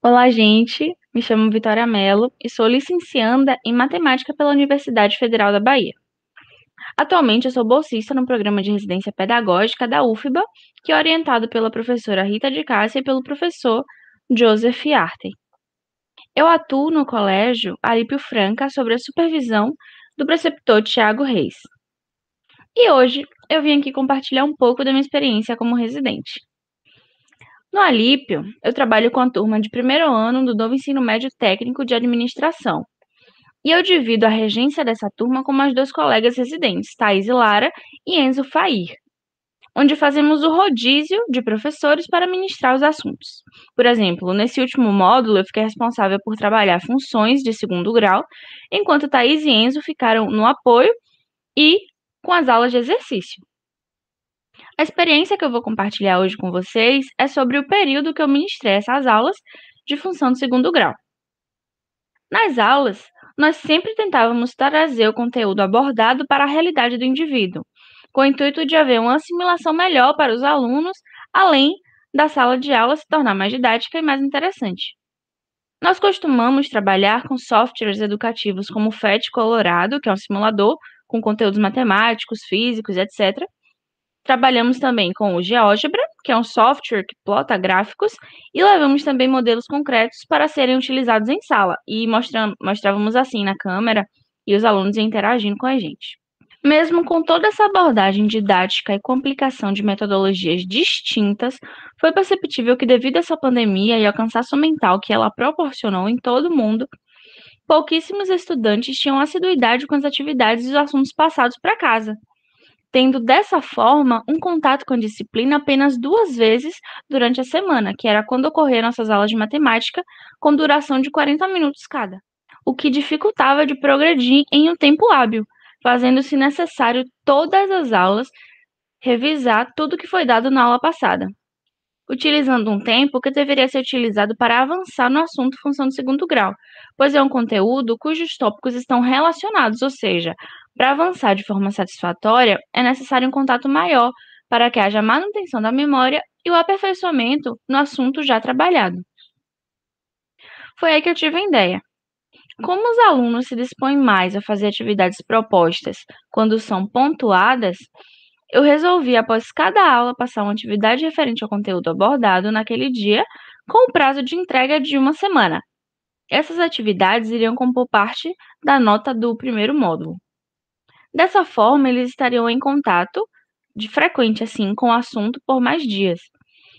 Olá, gente. Me chamo Vitória Mello e sou licencianda em Matemática pela Universidade Federal da Bahia. Atualmente, eu sou bolsista no programa de residência pedagógica da UFBA, que é orientado pela professora Rita de Cássia e pelo professor Joseph Arten. Eu atuo no colégio Alípio Franca sobre a supervisão do preceptor Tiago Reis. E hoje eu vim aqui compartilhar um pouco da minha experiência como residente. No Alípio, eu trabalho com a turma de primeiro ano do novo ensino médio técnico de administração. E eu divido a regência dessa turma com mais dois colegas residentes, Thais e Lara e Enzo Fair, onde fazemos o rodízio de professores para ministrar os assuntos. Por exemplo, nesse último módulo eu fiquei responsável por trabalhar funções de segundo grau, enquanto Thaís e Enzo ficaram no apoio e com as aulas de exercício. A experiência que eu vou compartilhar hoje com vocês é sobre o período que eu ministrei essas aulas de função do segundo grau. Nas aulas, nós sempre tentávamos trazer o conteúdo abordado para a realidade do indivíduo, com o intuito de haver uma assimilação melhor para os alunos, além da sala de aula se tornar mais didática e mais interessante. Nós costumamos trabalhar com softwares educativos como o FET Colorado, que é um simulador com conteúdos matemáticos, físicos, etc., Trabalhamos também com o GeoGebra, que é um software que plota gráficos, e levamos também modelos concretos para serem utilizados em sala, e mostrávamos assim na câmera e os alunos interagindo com a gente. Mesmo com toda essa abordagem didática e complicação de metodologias distintas, foi perceptível que, devido a essa pandemia e ao cansaço mental que ela proporcionou em todo o mundo, pouquíssimos estudantes tinham assiduidade com as atividades e os assuntos passados para casa tendo dessa forma um contato com a disciplina apenas duas vezes durante a semana, que era quando ocorreram essas aulas de matemática, com duração de 40 minutos cada, o que dificultava de progredir em um tempo hábil, fazendo-se necessário todas as aulas revisar tudo que foi dado na aula passada utilizando um tempo que deveria ser utilizado para avançar no assunto função de segundo grau, pois é um conteúdo cujos tópicos estão relacionados, ou seja, para avançar de forma satisfatória, é necessário um contato maior para que haja manutenção da memória e o aperfeiçoamento no assunto já trabalhado. Foi aí que eu tive a ideia. Como os alunos se dispõem mais a fazer atividades propostas quando são pontuadas, eu resolvi, após cada aula, passar uma atividade referente ao conteúdo abordado naquele dia, com o prazo de entrega de uma semana. Essas atividades iriam compor parte da nota do primeiro módulo. Dessa forma, eles estariam em contato, de frequente assim, com o assunto por mais dias,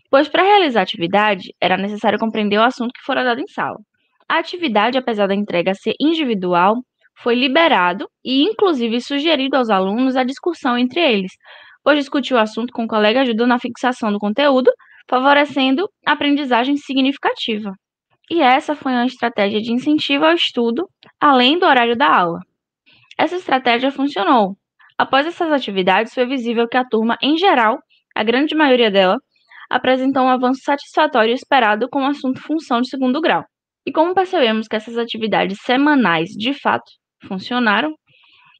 pois para realizar a atividade era necessário compreender o assunto que fora dado em sala. A atividade, apesar da entrega ser individual, foi liberado e, inclusive, sugerido aos alunos a discussão entre eles, pois discutir o assunto com o colega ajudou na fixação do conteúdo, favorecendo a aprendizagem significativa. E essa foi uma estratégia de incentivo ao estudo, além do horário da aula. Essa estratégia funcionou. Após essas atividades, foi visível que a turma, em geral, a grande maioria dela, apresentou um avanço satisfatório esperado com o assunto função de segundo grau. E como percebemos que essas atividades semanais, de fato, funcionaram,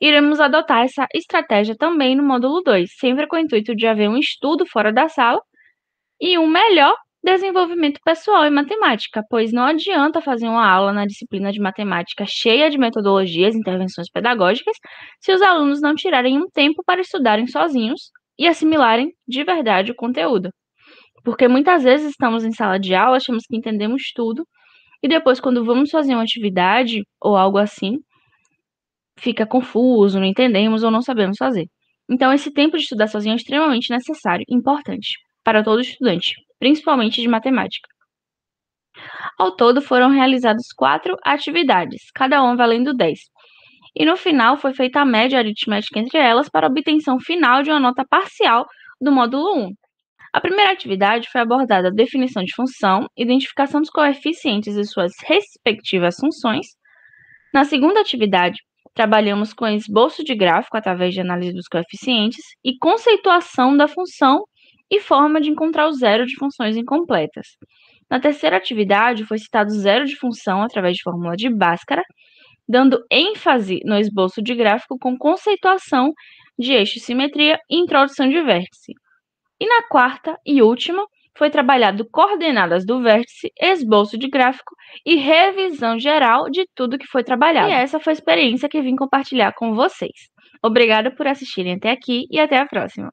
iremos adotar essa estratégia também no módulo 2, sempre com o intuito de haver um estudo fora da sala e um melhor desenvolvimento pessoal em matemática, pois não adianta fazer uma aula na disciplina de matemática cheia de metodologias e intervenções pedagógicas se os alunos não tirarem um tempo para estudarem sozinhos e assimilarem de verdade o conteúdo. Porque muitas vezes estamos em sala de aula, achamos que entendemos tudo, e depois, quando vamos fazer uma atividade ou algo assim, fica confuso, não entendemos ou não sabemos fazer. Então, esse tempo de estudar sozinho é extremamente necessário e importante para todo estudante, principalmente de matemática. Ao todo, foram realizadas quatro atividades, cada uma valendo 10. E no final, foi feita a média aritmética entre elas para a obtenção final de uma nota parcial do módulo 1. A primeira atividade foi abordada a definição de função, identificação dos coeficientes e suas respectivas funções. Na segunda atividade, Trabalhamos com esboço de gráfico através de análise dos coeficientes e conceituação da função e forma de encontrar o zero de funções incompletas. Na terceira atividade, foi citado zero de função através de fórmula de Bhaskara, dando ênfase no esboço de gráfico com conceituação de eixo e simetria e introdução de vértice. E na quarta e última, foi trabalhado coordenadas do vértice, esboço de gráfico e revisão geral de tudo que foi trabalhado. E essa foi a experiência que vim compartilhar com vocês. Obrigada por assistirem até aqui e até a próxima.